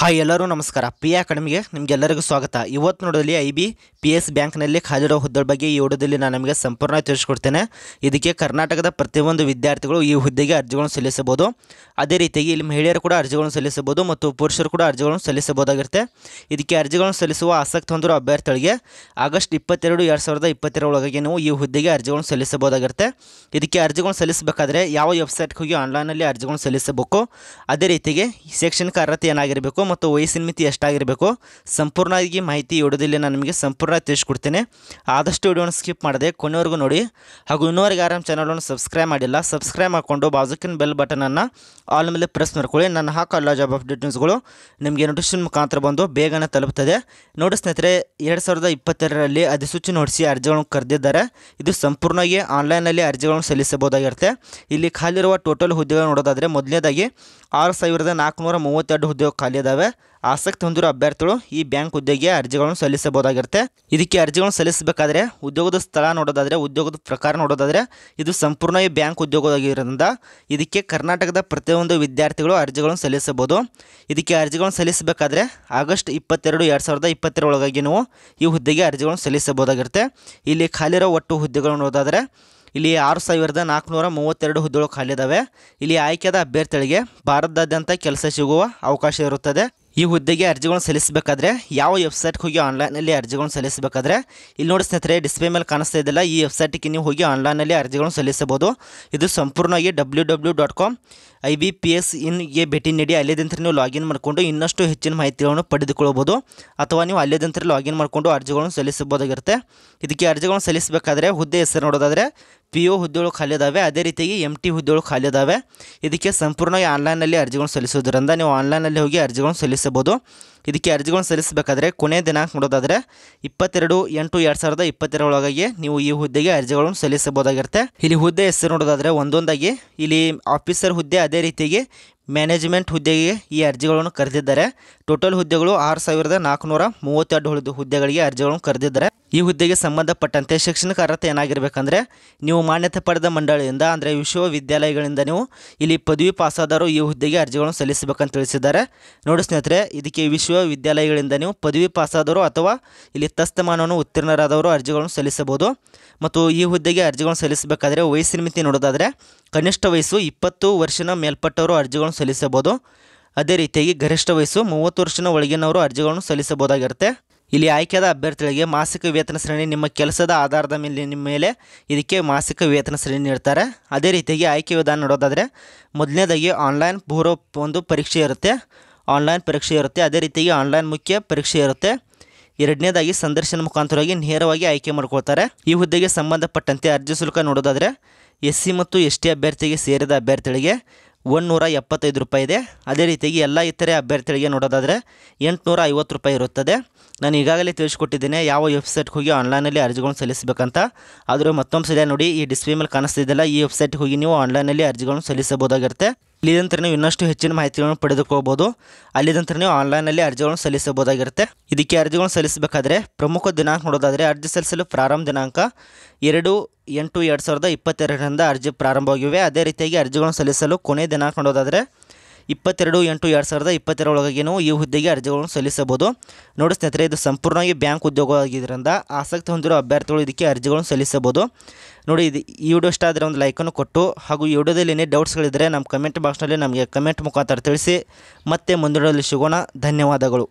hi ಎಲ್ಲರೂ ನಮಸ್ಕಾರ P ಅಕಾಡೆಮಿಗೆ ನಿಮಗೆಲ್ಲರಿಗೂ ಸ್ವಾಗತ ಇವತ್ತು ನೋಡೋದಲ್ಲಿ ಐ ಬಿ ಪಿ ಎಸ್ ಬ್ಯಾಂಕ್ನಲ್ಲಿ ಹಾಜರೋ ಹುದ್ದೆಗಳ ಬಗ್ಗೆ ಈ ವಿಡಿಯೋದಲ್ಲಿ ನಾನು ನಿಮಗೆ ಸಂಪೂರ್ಣ ತಿಳಿಸ್ಕೊಡ್ತೇನೆ ಇದಕ್ಕೆ ಕರ್ನಾಟಕದ ಪ್ರತಿಯೊಂದು ವಿದ್ಯಾರ್ಥಿಗಳು ಈ ಹುದ್ದೆಗೆ ಅರ್ಜಿಗಳನ್ನು ಸಲ್ಲಿಸಬಹುದು ಅದೇ ರೀತಿಯಾಗಿ ಇಲ್ಲಿ ಮಹಿಳೆಯರು ಕೂಡ ಅರ್ಜಿಗಳನ್ನು ಸಲ್ಲಿಸಬಹುದು ಮತ್ತು ಪುರುಷರು ಕೂಡ ಅರ್ಜಿಗಳನ್ನು ಸಲ್ಲಿಸಬಹುದಾಗಿರುತ್ತೆ ಇದಕ್ಕೆ ಅರ್ಜಿಗಳನ್ನು ಸಲ್ಲಿಸುವ ಆಸಕ್ತಿ ಹೊಂದಿರುವ ಅಭ್ಯರ್ಥಿಗಳಿಗೆ ಆಗಸ್ಟ್ ಇಪ್ಪತ್ತೆರಡು ಎರಡು ಸಾವಿರದ ಇಪ್ಪತ್ತೆರಡರೊಳಗೆ ನೀವು ಈ ಹುದ್ದೆಗೆ ಅರ್ಜಿಗಳನ್ನು ಸಲ್ಲಿಸಬಹುದಾಗಿರುತ್ತೆ ಇದಕ್ಕೆ ಅರ್ಜಿಗಳನ್ನು ಸಲ್ಲಿಸಬೇಕಾದ್ರೆ ಯಾವ ವೆಬ್ಸೈಟ್ಗೆ ಹೋಗಿ ಆನ್ಲೈನಲ್ಲಿ ಅರ್ಜಿಗಳನ್ನು ಸಲ್ಲಿಸಬೇಕು ಅದೇ ರೀತಿಗೆ ಶೈಕ್ಷಣಿಕ ಅರ್ಹತೆ ಏನಾಗಿರಬೇಕು ಆಗಿರಬೇಕು ಮತ್ತು ವಯಸ್ಸಿನ ಮಿತಿ ಎಷ್ಟಾಗಿರಬೇಕು ಸಂಪೂರ್ಣವಾಗಿ ಮಾಹಿತಿ ಇಡೋದಿಲ್ಲ ನಾನು ನಿಮಗೆ ಸಂಪೂರ್ಣ ತಿಳಿಸ್ಕೊಡ್ತೇನೆ ಆದಷ್ಟು ವಿಡಿಯೋನ ಸ್ಕಿಪ್ ಮಾಡದೆ ಕೊನೆವರೆಗೂ ನೋಡಿ ಹಾಗೂ ಇನ್ನೂವರೆಗೆ ಆರಾಮ್ ಚಾನಲನ್ನು ಸಬ್ಸ್ಕ್ರೈಬ್ ಮಾಡಿಲ್ಲ ಸಬ್ಸ್ಕ್ರೈಬ್ ಮಾಡಿಕೊಂಡು ಬಾಜುಕಿನ ಬೆಲ್ ಬಟನನ್ನು ಆಲ್ ಮೇಲೆ ಪ್ರೆಸ್ ಮಾಡ್ಕೊಳ್ಳಿ ನಾನು ಹಾಕೋ ಎಲ್ಲ ಜಾಬ್ ಅಪ್ಡೇಟ್ ನ್ಯೂಸ್ಗಳು ನಿಮಗೆ ನೋಟಿಫಿಕೇಶನ್ ಮುಖಾಂತರ ಬಂದು ಬೇಗನೆ ತಲುಪುತ್ತದೆ ನೋಡಿ ಸ್ನೇಹಿತರೆ ಎರಡು ಸಾವಿರದ ಇಪ್ಪತ್ತೆರಡರಲ್ಲಿ ಅಧಿಸೂಚನೆ ಹೊಡಿಸಿ ಅರ್ಜಿಗಳನ್ನು ಕರೆದಿದ್ದಾರೆ ಇದು ಸಂಪೂರ್ಣವಾಗಿ ಆನ್ಲೈನಲ್ಲಿ ಅರ್ಜಿಗಳನ್ನು ಸಲ್ಲಿಸಬಹುದಾಗಿರುತ್ತೆ ಇಲ್ಲಿ ಖಾಲಿರುವ ಟೋಟಲ್ ಹುದ್ದೆಗಳು ನೋಡೋದಾದರೆ ಮೊದಲನೇದಾಗಿ ಆರು ಸಾವಿರದ ನಾಲ್ಕುನೂರ ಮೂವತ್ತೆರಡು ಹುದ್ದೆ ಖಾಲಿ ಬಂದಿದ್ದಾವೆ ಆಸಕ್ತಿ ಹೊಂದಿರೋ ಅಭ್ಯರ್ಥಿಗಳು ಈ ಬ್ಯಾಂಕ್ ಹುದ್ದೆಗೆ ಅರ್ಜಿಗಳನ್ನು ಸಲ್ಲಿಸಬಹುದಾಗಿರುತ್ತೆ ಇದಕ್ಕೆ ಅರ್ಜಿಗಳನ್ನು ಸಲ್ಲಿಸಬೇಕಾದ್ರೆ ಉದ್ಯೋಗದ ಸ್ಥಳ ನೋಡೋದಾದರೆ ಉದ್ಯೋಗದ ಪ್ರಕಾರ ನೋಡೋದಾದರೆ ಇದು ಸಂಪೂರ್ಣ ಈ ಬ್ಯಾಂಕ್ ಉದ್ಯೋಗವಾಗಿರೋದ್ರಿಂದ ಇದಕ್ಕೆ ಕರ್ನಾಟಕದ ಪ್ರತಿಯೊಂದು ವಿದ್ಯಾರ್ಥಿಗಳು ಅರ್ಜಿಗಳನ್ನು ಸಲ್ಲಿಸಬಹುದು ಇದಕ್ಕೆ ಅರ್ಜಿಗಳನ್ನು ಸಲ್ಲಿಸಬೇಕಾದ್ರೆ ಆಗಸ್ಟ್ ಇಪ್ಪತ್ತೆರಡು ಎರಡು ಸಾವಿರದ ಇಪ್ಪತ್ತೆರಡೊಳಗಾಗಿ ನೀವು ಈ ಹುದ್ದೆಗೆ ಅರ್ಜಿಗಳನ್ನು ಸಲ್ಲಿಸಬಹುದಾಗಿರುತ್ತೆ ಇಲ್ಲಿ ಖಾಲಿರೋ ಒಟ್ಟು ಹುದ್ದೆಗಳು ನೋಡೋದಾದರೆ ಇಲ್ಲಿ ಆರು ಸಾವಿರದ ನಾಲ್ಕುನೂರ ಮೂವತ್ತೆರಡು ಹುದ್ದೆಗಳು ಇದಾವೆ ಇಲ್ಲಿ ಆಯ್ಕೆದ ಅಭ್ಯರ್ಥಿಗಳಿಗೆ ಭಾರತದಾದ್ಯಂತ ಕೆಲಸ ಸಿಗುವ ಅವಕಾಶ ಇರುತ್ತದೆ ಈ ಹುದ್ದೆಗೆ ಅರ್ಜಿಗಳನ್ನು ಸಲ್ಲಿಸಬೇಕಾದ್ರೆ ಯಾವ ವೆಬ್ಸೈಟ್ಗೆ ಹೋಗಿ ಆನ್ಲೈನಲ್ಲಿ ಅರ್ಜಿಗಳನ್ನು ಸಲ್ಲಿಸಬೇಕಾದ್ರೆ ಇಲ್ಲಿ ನೋಡಿ ಸ್ನೇಹಿತರೆ ಡಿಸ್ಪ್ಲೇ ಮೇಲೆ ಕಾಣಿಸ್ತಾ ಇದೆಯಲ್ಲ ಈ ವೆಬ್ಸೈಟ್ಗೆ ನೀವು ಹೋಗಿ ಆನ್ಲೈನಲ್ಲಿ ಅರ್ಜಿಗಳನ್ನು ಸಲ್ಲಿಸಬಹುದು ಇದು ಸಂಪೂರ್ಣವಾಗಿ W W dot com I B P S ಇನ್ಗೆ ಭೇಟಿ ನೀಡಿ ಅಲ್ಲಿದಂತ್ರ ನೀವು ಲಾಗಿನ್ ಮಾಡಿಕೊಂಡು ಇನ್ನಷ್ಟು ಹೆಚ್ಚಿನ ಮಾಹಿತಿಗಳನ್ನು ಪಡೆದುಕೊಳ್ಳಬಹುದು ಅಥವಾ ನೀವು ಅಲ್ಲಿದಂತ್ರ ಲಾಗಿನ್ ಮಾಡಿಕೊಂಡು ಅರ್ಜಿಗಳನ್ನು ಸಲ್ಲಿಸಬಹುದಾಗಿರುತ್ತೆ ಇದಕ್ಕೆ ಅರ್ಜಿಗಳನ್ನು ಸಲ್ಲಿಸಬೇಕಾದ್ರೆ ಹುದ್ದೆ ಹೆಸರು ನೋಡೋದಾದರೆ ಪಿ ಓ ಹುದ್ದೆಗಳು ಖಾಲಿ ಅದಾವೆ ಅದೇ ರೀತಿಯಾಗಿ ಎಮ್ ಟಿ ಹುದ್ದೆಗಳು ಖಾಲಿ ಅದಾವೆ ಇದಕ್ಕೆ ಸಂಪೂರ್ಣವಾಗಿ ಆನ್ಲೈನಲ್ಲಿ ಅರ್ಜಿಗಳನ್ನು ಸಲ್ಲಿಸುವುದರಿಂದ ನೀವು ಆನ್ಲೈನಲ್ಲಿ ಹೋಗಿ ಅರ್ಜಿಗಳನ್ನು ಸಲ್ಲಿಸಬಹುದು ಇದಕ್ಕೆ ಅರ್ಜಿಗಳನ್ನು ಸಲ್ಲಿಸಬೇಕಾದ್ರೆ ಕೊನೆಯ ದಿನಾಂಕ ನೋಡೋದಾದರೆ ಇಪ್ಪತ್ತೆರಡು ಎಂಟು ಎರಡು ಸಾವಿರದ ಇಪ್ಪತ್ತೆರಡರೊಳಗಾಗಿ ನೀವು ಈ ಹುದ್ದೆಗೆ ಅರ್ಜಿಗಳನ್ನು ಸಲ್ಲಿಸಬಹುದಾಗಿರುತ್ತೆ ಇಲ್ಲಿ ಹುದ್ದೆ ಹೆಸರು ನೋಡೋದಾದರೆ ಒಂದೊಂದಾಗಿ ಇಲ್ಲಿ ಆಫೀಸರ್ ಹುದ್ದೆ ಅದೇ ರೀತಿಯಾಗಿ ಮ್ಯಾನೇಜ್ಮೆಂಟ್ ಹುದ್ದೆಗೆ ಈ ಅರ್ಜಿಗಳನ್ನು ಕರೆದಿದ್ದಾರೆ ಟೋಟಲ್ ಹುದ್ದೆಗಳು ಆರು ಸಾವಿರದ ನಾಲ್ಕುನೂರ ಮೂವತ್ತೆರಡು ಹುದ್ದೆಗಳಿಗೆ ಅರ್ಜಿಗಳನ್ನು ಕರೆದಿದ್ದಾರೆ ಈ ಹುದ್ದೆಗೆ ಸಂಬಂಧಪಟ್ಟಂತೆ ಶೈಕ್ಷಣಿಕ ಅರ್ಹತೆ ಏನಾಗಿರಬೇಕಂದ್ರೆ ನೀವು ಮಾನ್ಯತೆ ಪಡೆದ ಮಂಡಳಿಯಿಂದ ಅಂದರೆ ವಿಶ್ವವಿದ್ಯಾಲಯಗಳಿಂದ ನೀವು ಇಲ್ಲಿ ಪದವಿ ಪಾಸಾದವರು ಈ ಹುದ್ದೆಗೆ ಅರ್ಜಿಗಳನ್ನು ಸಲ್ಲಿಸಬೇಕಂತ ತಿಳಿಸಿದ್ದಾರೆ ನೋಡಿ ಸ್ನೇಹಿತರೆ ಇದಕ್ಕೆ ವಿಶ್ವವಿದ್ಯಾಲಯಗಳಿಂದ ನೀವು ಪದವಿ ಪಾಸಾದರು ಅಥವಾ ಇಲ್ಲಿ ತಸ್ತಮಾನವನ್ನು ಉತ್ತೀರ್ಣರಾದವರು ಅರ್ಜಿಗಳನ್ನು ಸಲ್ಲಿಸಬಹುದು ಮತ್ತು ಈ ಹುದ್ದೆಗೆ ಅರ್ಜಿಗಳನ್ನು ಸಲ್ಲಿಸಬೇಕಾದರೆ ವಯಸ್ಸಿನ ಮಿತಿ ನೋಡೋದಾದರೆ ಕನಿಷ್ಠ ವಯಸ್ಸು ಇಪ್ಪತ್ತು ವರ್ಷನ ಮೇಲ್ಪಟ್ಟವರು ಅರ್ಜಿಗಳನ್ನು ಸಲ್ಲಿಸಬಹುದು ಅದೇ ರೀತಿಯಾಗಿ ಗರಿಷ್ಠ ವಯಸ್ಸು ಮೂವತ್ತು ವರ್ಷನ ಒಳಗಿನವರು ಅರ್ಜಿಗಳನ್ನು ಸಲ್ಲಿಸಬಹುದಾಗಿರುತ್ತೆ ಇಲ್ಲಿ ಆಯ್ಕೆಯಾದ ಅಭ್ಯರ್ಥಿಗಳಿಗೆ ಮಾಸಿಕ ವೇತನ ಶ್ರೇಣಿ ನಿಮ್ಮ ಕೆಲಸದ ಆಧಾರದ ಮೇಲೆ ನಿಮ್ಮ ಮೇಲೆ ಇದಕ್ಕೆ ಮಾಸಿಕ ವೇತನ ಶ್ರೇಣಿ ನೀಡ್ತಾರೆ ಅದೇ ರೀತಿಯಾಗಿ ಆಯ್ಕೆ ವಿಧಾನ ನೋಡೋದಾದರೆ ಮೊದಲನೇದಾಗಿ ಆನ್ಲೈನ್ ಪೂರ್ವ ಒಂದು ಪರೀಕ್ಷೆ ಇರುತ್ತೆ ಆನ್ಲೈನ್ ಪರೀಕ್ಷೆ ಇರುತ್ತೆ ಅದೇ ರೀತಿಯಾಗಿ ಆನ್ಲೈನ್ ಮುಖ್ಯ ಪರೀಕ್ಷೆ ಇರುತ್ತೆ ಎರಡನೇದಾಗಿ ಸಂದರ್ಶನ ಮುಖಾಂತರವಾಗಿ ನೇರವಾಗಿ ಆಯ್ಕೆ ಮಾಡ್ಕೊಳ್ತಾರೆ ಈ ಹುದ್ದೆಗೆ ಸಂಬಂಧಪಟ್ಟಂತೆ ಅರ್ಜಿ ಶುಲ್ಕ ನೋಡೋದಾದರೆ ಎಸ್ ಸಿ ಮತ್ತು ಎಸ್ ಟಿ ಅಭ್ಯರ್ಥಿಗೆ ಸೇರಿದ ಅಭ್ಯರ್ಥಿಗಳಿಗೆ ಒಂದುನೂರ ಎಪ್ಪತ್ತೈದು ರೂಪಾಯಿ ಇದೆ ಅದೇ ರೀತಿಯಾಗಿ ಎಲ್ಲ ಇತರೆ ಅಭ್ಯರ್ಥಿಗಳಿಗೆ ನೋಡೋದಾದರೆ ಎಂಟುನೂರ ಐವತ್ತು ರೂಪಾಯಿ ಇರುತ್ತದೆ ನಾನು ಈಗಾಗಲೇ ತಿಳಿಸ್ಕೊಟ್ಟಿದ್ದೇನೆ ಯಾವ ವೆಬ್ಸೈಟ್ಗೆ ಹೋಗಿ ಆನ್ಲೈನಲ್ಲಿ ಅರ್ಜಿಗಳನ್ನು ಸಲ್ಲಿಸಬೇಕಂತ ಆದರೆ ಮತ್ತೊಂದು ಸಲ ನೋಡಿ ಈ ಡಿಸ್ಪ್ಲೇ ಮೇಲೆ ಕಾಣಿಸ್ತಿದ್ದಲ್ಲ ಈ ವೆಬ್ಸೈಟ್ಗೆ ಹೋಗಿ ನೀವು ಆನ್ಲೈನಲ್ಲಿ ಅರ್ಜಿಗಳನ್ನು ಸಲ್ಲಿಸಬಹುದಾಗಿರುತ್ತೆ ಇಲ್ಲಿದಂತರ ನೀವು ಇನ್ನಷ್ಟು ಹೆಚ್ಚಿನ ಮಾಹಿತಿಗಳನ್ನು ಅಲ್ಲಿ ಅಲ್ಲಿದಂತರ ನೀವು ಆನ್ಲೈನಲ್ಲಿ ಅರ್ಜಿಗಳನ್ನು ಸಲ್ಲಿಸಬಹುದಾಗಿರುತ್ತೆ ಇದಕ್ಕೆ ಅರ್ಜಿಗಳನ್ನು ಸಲ್ಲಿಸಬೇಕಾದ್ರೆ ಪ್ರಮುಖ ದಿನಾಂಕ ನೋಡೋದಾದರೆ ಅರ್ಜಿ ಸಲ್ಲಿಸಲು ಪ್ರಾರಂಭ ದಿನಾಂಕ ಎರಡು ಎಂಟು ಎರಡು ಸಾವಿರದ ಇಪ್ಪತ್ತೆರಡರಿಂದ ಅರ್ಜಿ ಪ್ರಾರಂಭವಾಗಿವೆ ಅದೇ ರೀತಿಯಾಗಿ ಅರ್ಜಿಗಳನ್ನು ಸಲ್ಲಿಸಲು ಕೊನೆಯ ದಿನಾಂಕ ನೋಡೋದಾದರೆ ಇಪ್ಪತ್ತೆರಡು ಎಂಟು ಎರಡು ಸಾವಿರದ ಇಪ್ಪತ್ತೆರಡರೊಳಗಾಗಿ ನೀವು ಈ ಹುದ್ದೆಗೆ ಅರ್ಜಿಗಳನ್ನು ಸಲ್ಲಿಸಬಹುದು ನೋಡಿ ಸ್ನೇಹಿತರೆ ಇದು ಸಂಪೂರ್ಣವಾಗಿ ಬ್ಯಾಂಕ್ ಉದ್ಯೋಗವಾಗಿದ್ದರಿಂದ ಆಸಕ್ತಿ ಹೊಂದಿರೋ ಅಭ್ಯರ್ಥಿಗಳು ಇದಕ್ಕೆ ಅರ್ಜಿಗಳನ್ನು ಸಲ್ಲಿಸಬಹುದು ನೋಡಿ ಇದು ಈ ವಿಡಿಯೋ ಇಷ್ಟ ಆದರೆ ಒಂದು ಲೈಕನ್ನು ಕೊಟ್ಟು ಹಾಗೂ ಈ ವಿಡಿಯೋದಲ್ಲಿ ಏನೇ ಡೌಟ್ಸ್ಗಳಿದ್ದರೆ ನಮ್ಮ ಕಮೆಂಟ್ ಬಾಕ್ಸ್ನಲ್ಲಿ ನಮಗೆ ಕಮೆಂಟ್ ಮುಖಾಂತರ ತಿಳಿಸಿ ಮತ್ತೆ ಮುಂದಿಡಲು ಸಿಗೋಣ ಧನ್ಯವಾದಗಳು